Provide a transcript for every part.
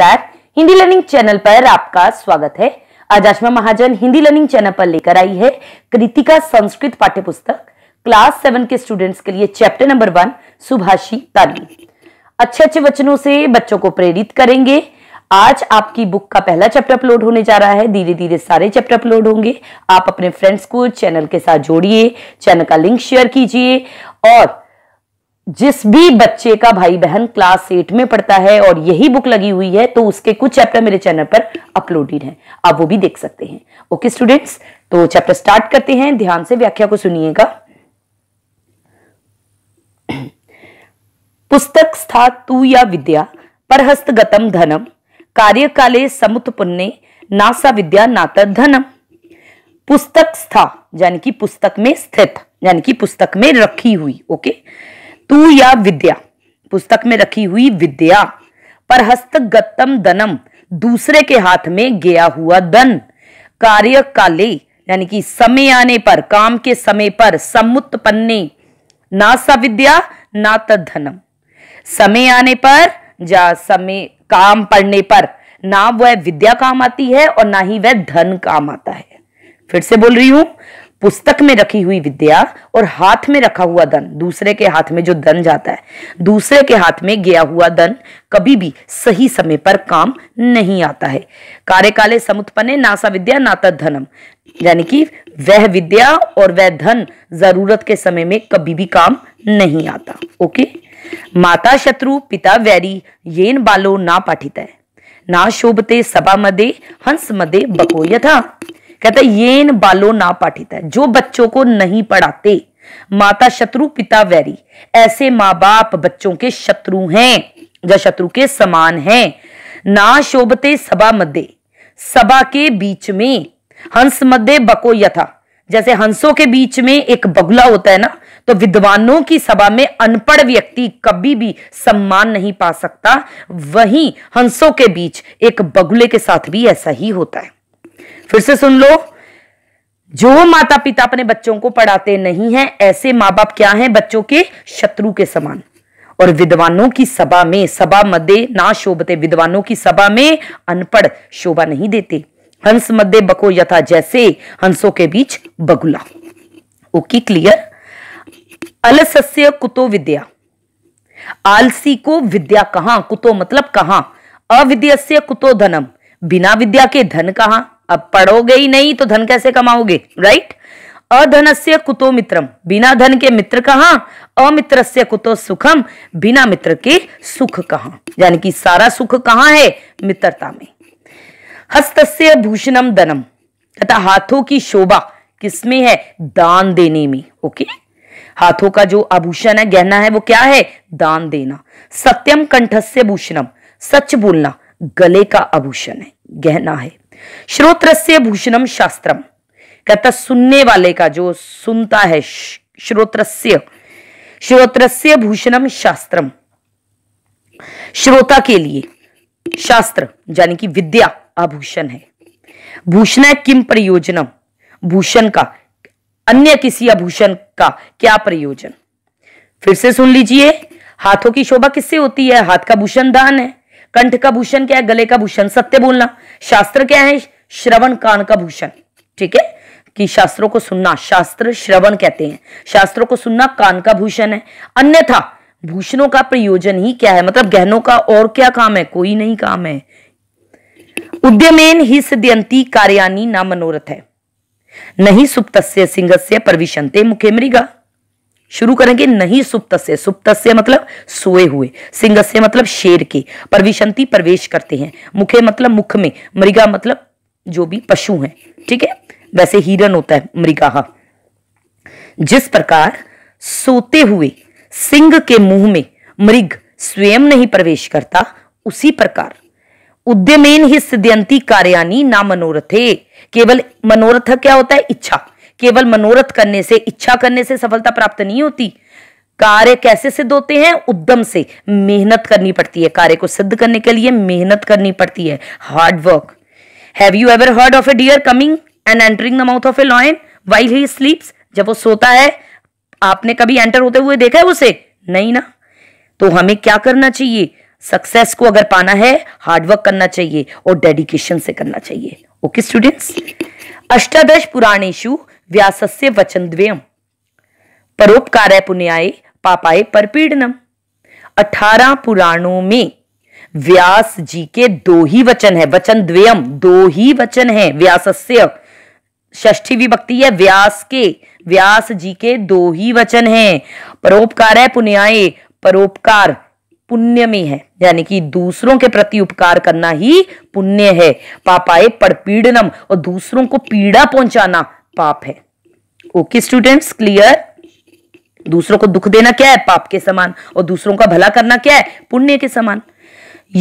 नमस्कार Hindi learning channel पर आपका स्वागत है आज आशमा महाजन हिंदी लर्निंग चैनल पर लेकर आई है कृतिका संस्कृत पाठ्य पुस्तक क्लास सेवन के स्टूडेंट्स के लिए चैप्टर नंबर वन सुभाषी ताली अच्छे अच्छे वचनों से बच्चों को प्रेरित करेंगे आज आपकी बुक का पहला चैप्टर अपलोड होने जा रहा है धीरे धीरे सारे चैप्टर अपलोड होंगे आप अपने फ्रेंड्स को चैनल के साथ जोड़िए चैनल का लिंक शेयर कीजिए और जिस भी बच्चे का भाई बहन क्लास एट में पढ़ता है और यही बुक लगी हुई है तो उसके कुछ चैप्टर मेरे चैनल पर अपलोडेड हैं आप वो भी देख सकते हैं ओके स्टूडेंट्स तो चैप्टर स्टार्ट करते हैं ध्यान से व्याख्या को सुनिएगा पुस्तक स्था तू या विद्या परहस्तगतम धनम कार्यकाले ना नासा विद्या नात धनम पुस्तक स्था यानी कि पुस्तक में स्थित यानी कि पुस्तक में रखी हुई ओके okay? तू या विद्या पुस्तक में रखी हुई विद्या पर हस्तगतम धनम दूसरे के हाथ में गया हुआ धन कार्य काले यानी कि समय आने पर काम के समय पर समुत्पन्ने ना विद्या ना तनम समय आने पर जा समय काम पड़ने पर ना वह विद्या काम आती है और ना ही वह धन काम आता है फिर से बोल रही हूं पुस्तक में रखी हुई विद्या और हाथ में रखा हुआ धन दूसरे के हाथ में जो धन जाता है दूसरे के हाथ में गया हुआ धन कभी भी सही समय पर काम नहीं आता है कार्यकाले समुत्पन्न नासा विद्या नाता धनम यानी कि वह विद्या और वह धन जरूरत के समय में कभी भी काम नहीं आता ओके माता शत्रु पिता वैरी येन बालो ना पाठित है ना शोभते सभा मदे हंस मदे बको यथा कहता है येन बालो ना पाठित है जो बच्चों को नहीं पढ़ाते माता शत्रु पिता वैरी ऐसे माँ बाप बच्चों के शत्रु हैं या शत्रु के समान हैं ना शोभते सभा मध्य सभा के बीच में हंस मध्य बको यथा जैसे हंसों के बीच में एक बगुला होता है ना तो विद्वानों की सभा में अनपढ़ व्यक्ति कभी भी सम्मान नहीं पा सकता वहीं हंसों के बीच एक बगुले के साथ भी ऐसा ही होता है फिर से सुन लो जो माता पिता अपने बच्चों को पढ़ाते नहीं हैं ऐसे माँ बाप क्या हैं बच्चों के शत्रु के समान और विद्वानों की सभा में सभा मदे ना शोभते विद्वानों की सभा में अनपढ़ शोभा नहीं देते हंस मध्य बको यथा जैसे हंसों के बीच बगुला ओके क्लियर अलसस्य कुतो विद्या आलसी को विद्या कहां कुतो मतलब कहां अविद्यस्य कुतो धनम बिना विद्या के धन कहां अब पढ़ोगे ही नहीं तो धन कैसे कमाओगे राइट अधनस्य कुतो मित्रम बिना धन के मित्र कहा अमित्र से कुतो सुखम बिना मित्र के सुख कहा यानी कि सारा सुख कहाँ है मित्रता में हस्तस्य भूषणम दनम तथा हाथों की शोभा किसमें है दान देने में ओके हाथों का जो आभूषण है गहना है वो क्या है दान देना सत्यम कंठस्य भूषणम सच बोलना गले का आभूषण है गहना है श्रोत्र से भूषणम शास्त्रम कहता सुनने वाले का जो सुनता है श्रोत्रस्य से भूषणम शास्त्रम श्रोता के लिए शास्त्र यानी कि विद्या आभूषण है भूषण किम प्रयोजनम भूषण का अन्य किसी आभूषण का क्या प्रयोजन फिर से सुन लीजिए हाथों की शोभा किससे होती है हाथ का भूषण दान है कंठ का भूषण क्या है गले का भूषण सत्य बोलना शास्त्र क्या है श्रवण कान का भूषण ठीक है कि शास्त्रों को सुनना शास्त्र श्रवण कहते हैं शास्त्रों को सुनना कान का भूषण है अन्यथा भूषणों का प्रयोजन ही क्या है मतलब गहनों का और क्या काम है कोई नहीं काम है उद्यमेन ही सिद्धियंती कार्यानी ना मनोरथ है नहीं सिंह से परविशंते मुखे मृगा शुरू करेंगे नहीं सुप्त से सुप्त से मतलब सोए हुए सिंह से मतलब शेर के परविशंति प्रवेश करते हैं मुखे मतलब मुख में मृगा मतलब जो भी पशु हैं ठीक है वैसे हिरण होता है मृगा जिस प्रकार सोते हुए सिंह के मुंह में मृग स्वयं नहीं प्रवेश करता उसी प्रकार उद्यमेन ही सिद्धियंती कार्याणी ना मनोरथे केवल मनोरथ क्या होता है इच्छा केवल मनोरथ करने से इच्छा करने से सफलता प्राप्त नहीं होती कार्य कैसे सिद्ध होते हैं उद्यम से मेहनत करनी पड़ती है कार्य को सिद्ध करने के लिए मेहनत करनी पड़ती है hard work have you ever heard of a deer coming and entering the mouth of a lion while he sleeps जब वो सोता है आपने कभी एंटर होते हुए देखा है उसे नहीं ना तो हमें क्या करना चाहिए सक्सेस को अगर पाना है हार्डवर्क करना चाहिए और डेडिकेशन से करना चाहिए ओके स्टूडेंट्स अष्टादश पुराणेशु व्यासस्य द्वयम परोपकार पुण्याय पापाए परपीडनम अठारह पुराणों में व्यास जी के दो ही वचन है वचन द्वयम दो ही वचन है व्यासस्य ष्ठी विभक्ति है व्यास के व्यास जी के दो ही वचन है परोपकार है पुण्याय परोपकार पुण्य में है यानी कि दूसरों के प्रति उपकार करना ही पुण्य है पापाए परपीड़नम और दूसरों को पीड़ा पहुंचाना पाप है ओके स्टूडेंट्स क्लियर दूसरों को दुख देना क्या है पाप के समान और दूसरों का भला करना क्या है पुण्य के समान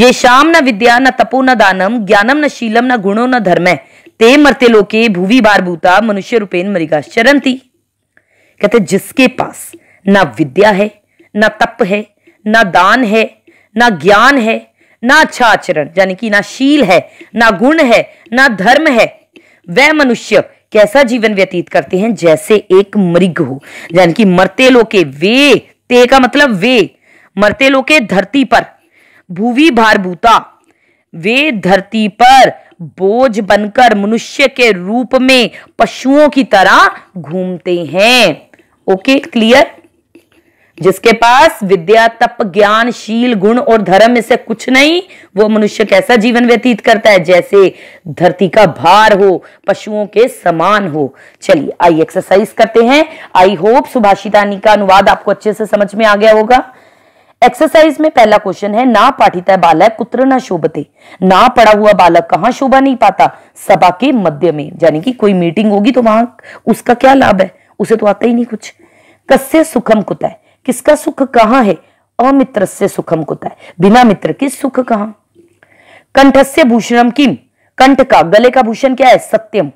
ये शाम न विद्या न तपो न दानम ज्ञानम न शीलम न गुणो न धर्म है ते मरते लोके भूवी बार भूता मनुष्य रूपेण मरिगा शरण थी कहते जिसके पास ना विद्या है ना तप है ना दान है ना ज्ञान है ना अच्छा आचरण यानी कि ना शील है ना गुण है ना धर्म है वह मनुष्य कैसा जीवन व्यतीत करते हैं जैसे एक मृग हो यानी कि मरते लोके वे ते का मतलब वे मरते लोके धरती पर भूवी भारभूता वे धरती पर बोझ बनकर मनुष्य के रूप में पशुओं की तरह घूमते हैं ओके क्लियर जिसके पास विद्या तप ज्ञान शील गुण और धर्म में से कुछ नहीं वो मनुष्य कैसा जीवन व्यतीत करता है जैसे धरती का भार हो पशुओं के समान हो चलिए आई एक्सरसाइज करते हैं आई होप सुभाषितानी का अनुवाद आपको अच्छे से समझ में आ गया होगा एक्सरसाइज में पहला क्वेश्चन है ना पाठिता बालक कुत्र ना शोभते ना पढ़ा हुआ बालक कहाँ शोभा नहीं पाता सभा के मध्य में यानी कि कोई मीटिंग होगी तो वहां उसका क्या लाभ है उसे तो आता ही नहीं कुछ कस्य सुखम कुत है किसका सुख कहां है अमित्र से सुखम कुता है बिना मित्र के सुख कहां कंठस्य भूषणम किम कंठ का गले का भूषण क्या है सत्यम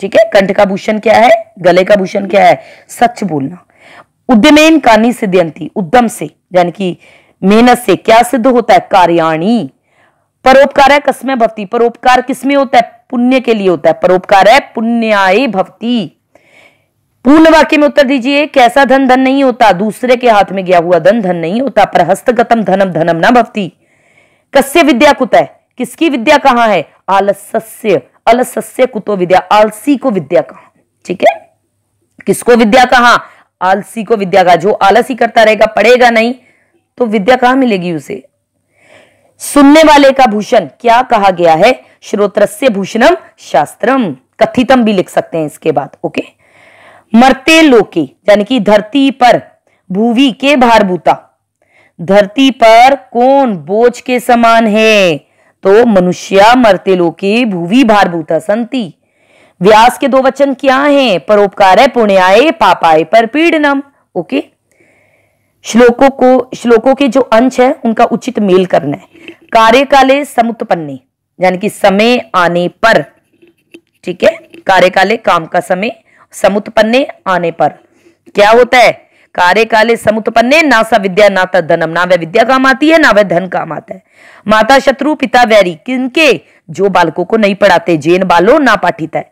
ठीक है कंठ का भूषण क्या है गले का भूषण क्या है सच बोलना उद्यमेन कानी सिद्धियंती उद्यम से यानी कि मेहनत से क्या सिद्ध होता है कार्याणी परोपकार है कसमें भक्ति परोपकार किसमें होता है पुण्य के लिए होता है परोपकार है पुण्याय भक्ति पूर्ण वाक्य में उत्तर दीजिए कैसा धन धन नहीं होता दूसरे के हाथ में गया हुआ धन धन नहीं होता पर हस्तगतम धनम धनम न भवती कस्य विद्या कुत है किसकी विद्या कहां है आलस्य अलस्य कुतो विद्या आलसी को विद्या कहा ठीक है किसको विद्या कहा आलसी को विद्या का जो आलसी करता रहेगा पढ़ेगा नहीं तो विद्या कहां मिलेगी उसे सुनने वाले का भूषण क्या कहा गया है श्रोत्रस्य भूषणम शास्त्रम कथितम भी लिख सकते हैं इसके बाद ओके मरते लोके यानी कि धरती पर भूवी के भारभूता धरती पर कौन बोझ के समान है तो मनुष्य मरते लोके भूवी भारभूता संति व्यास के दो वचन क्या हैं परोपकार है पुण्याय पापाए पर पीड़नम ओके श्लोकों को श्लोकों के जो अंश है उनका उचित मेल करना है कार्यकाले समुत्पन्ने यानी कि समय आने पर ठीक है कार्यकाले काम का समय समुत्पन्ने आने पर क्या होता है कार्य काले समुत्पन्ने ना सा विद्या ना ता धनम ना वह विद्या काम आती है ना वह धन काम आता है माता शत्रु पिता वैरी किनके जो बालकों को नहीं पढ़ाते जैन बालो ना पाठित है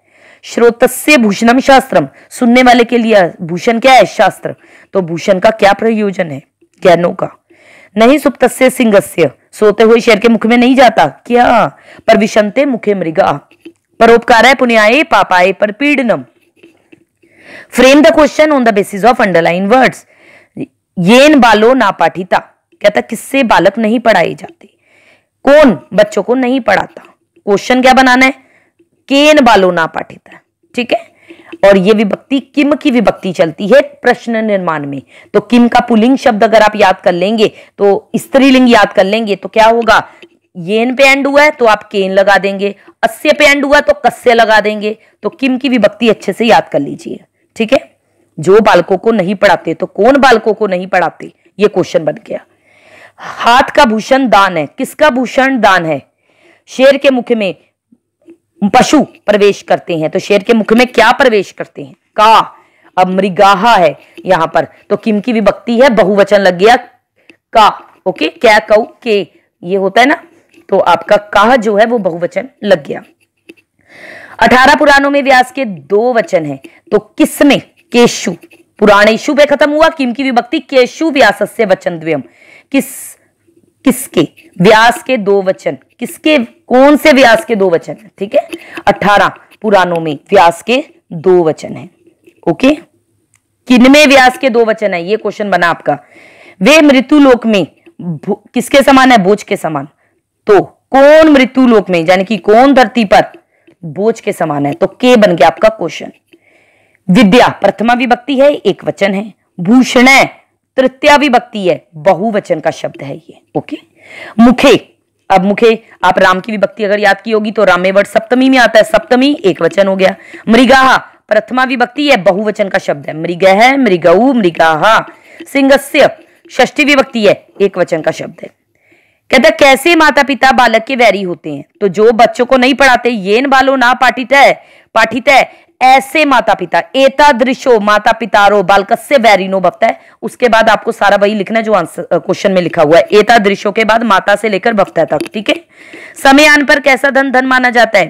श्रोत से भूषणम शास्त्रम सुनने वाले के लिए भूषण क्या है शास्त्र तो भूषण का क्या प्रयोजन है ज्ञानों का नहीं सुप्त से सोते हुए शेर के मुख में नहीं जाता क्या पर विषमते मुखे मृगा परोपकार पुण्याए पापाए पर पीड़नम frame the question on the basis of underline words येन बालो ना पाठिता कहता किससे बालक नहीं पढ़ाए जाते कौन बच्चों को नहीं पढ़ाता क्वेश्चन क्या बनाना है केन बालो ना पाठिता ठीक है और ये विभक्ति किम की विभक्ति चलती है प्रश्न निर्माण में तो किम का पुलिंग शब्द अगर आप याद कर लेंगे तो स्त्रीलिंग याद कर लेंगे तो क्या होगा येन पे एंड हुआ है तो आप केन लगा देंगे अस्य पे एंड हुआ तो कस्य लगा देंगे तो किम की विभक्ति अच्छे से याद कर लीजिए ठीक है जो बालकों को नहीं पढ़ाते तो कौन बालकों को नहीं पढ़ाते ये क्वेश्चन बन गया हाथ का भूषण दान है किसका भूषण दान है शेर के मुख में पशु प्रवेश करते हैं तो शेर के मुख में क्या प्रवेश करते हैं का अब मृगाहा है यहां पर तो किम की विभक्ति है बहुवचन लग गया का ओके क्या कऊ के ये होता है ना तो आपका काह जो है वो बहुवचन लग गया अठारह पुराणों में व्यास के दो वचन हैं तो किसमें केशु पुराणेशु पे खत्म हुआ किम की विभक्ति केशु व्यास से वचन द्वयम किस किसके व्यास के दो वचन किसके कौन से व्यास के दो वचन ठीक है अठारह पुराणों में व्यास के दो वचन है ओके किनमें व्यास के दो वचन है ये क्वेश्चन बना आपका वे मृत्युलोक में किसके समान है भोज के समान तो कौन मृत्यु लोक में यानी कि कौन धरती पर बोझ के समान है तो के बन गया आपका क्वेश्चन विद्या प्रथमा विभक्ति है एक वचन है भूषण तृतीया विभक्ति है बहुवचन का शब्द है ये ओके मुखे अब मुखे आप राम की विभक्ति अगर याद की होगी तो रामे वर्ड सप्तमी में आता है सप्तमी एक वचन हो गया मृगाहा प्रथमा विभक्ति है बहुवचन का शब्द है मृग है मृगऊ मृगा सिंह षष्ठी विभक्ति है एक वचन का शब्द है कहता कैसे माता पिता बालक के वैरी होते हैं तो जो बच्चों को नहीं पढ़ाते ये बालो ना पाठित है पाठित है ऐसे माता पिता एता दृश्यो माता पिता रो बालक से नो बपता है उसके बाद आपको सारा वही लिखना है जो आंसर क्वेश्चन में लिखा हुआ है एता दृश्यो के बाद माता से लेकर बपता तक ठीक है समय आने पर कैसा धन धन माना जाता है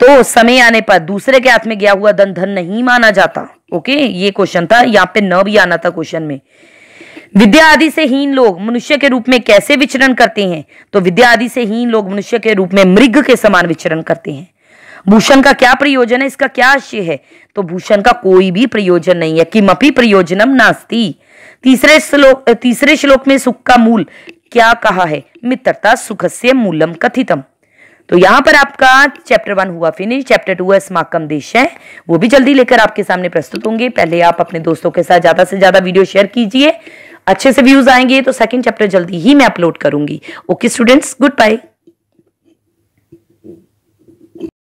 तो समय आने पर दूसरे के हाथ में गया हुआ धन धन नहीं माना जाता ओके ये क्वेश्चन था यहाँ पे न भी आना था क्वेश्चन में विद्या आदि से हीन लोग मनुष्य के रूप में कैसे विचरण करते हैं तो विद्या आदि से हीन लोग मनुष्य के रूप में मृग के समान विचरण करते हैं भूषण का क्या प्रयोजन है इसका क्या आशय है तो भूषण का कोई भी प्रयोजन नहीं है किमपि प्रयोजनम नास्ती तीसरे श्लोक तीसरे श्लोक में सुख का मूल क्या कहा है मित्रता सुख से मूलम कथितम तो यहाँ पर आपका चैप्टर वन हुआ फिनिश चैप्टर टू है समाकम देश है वो भी जल्दी लेकर आपके सामने प्रस्तुत होंगे पहले आप अपने दोस्तों के साथ ज्यादा से ज्यादा वीडियो शेयर कीजिए अच्छे से व्यूज आएंगे तो सेकंड चैप्टर जल्दी ही मैं अपलोड करूंगी ओके स्टूडेंट्स गुड बाय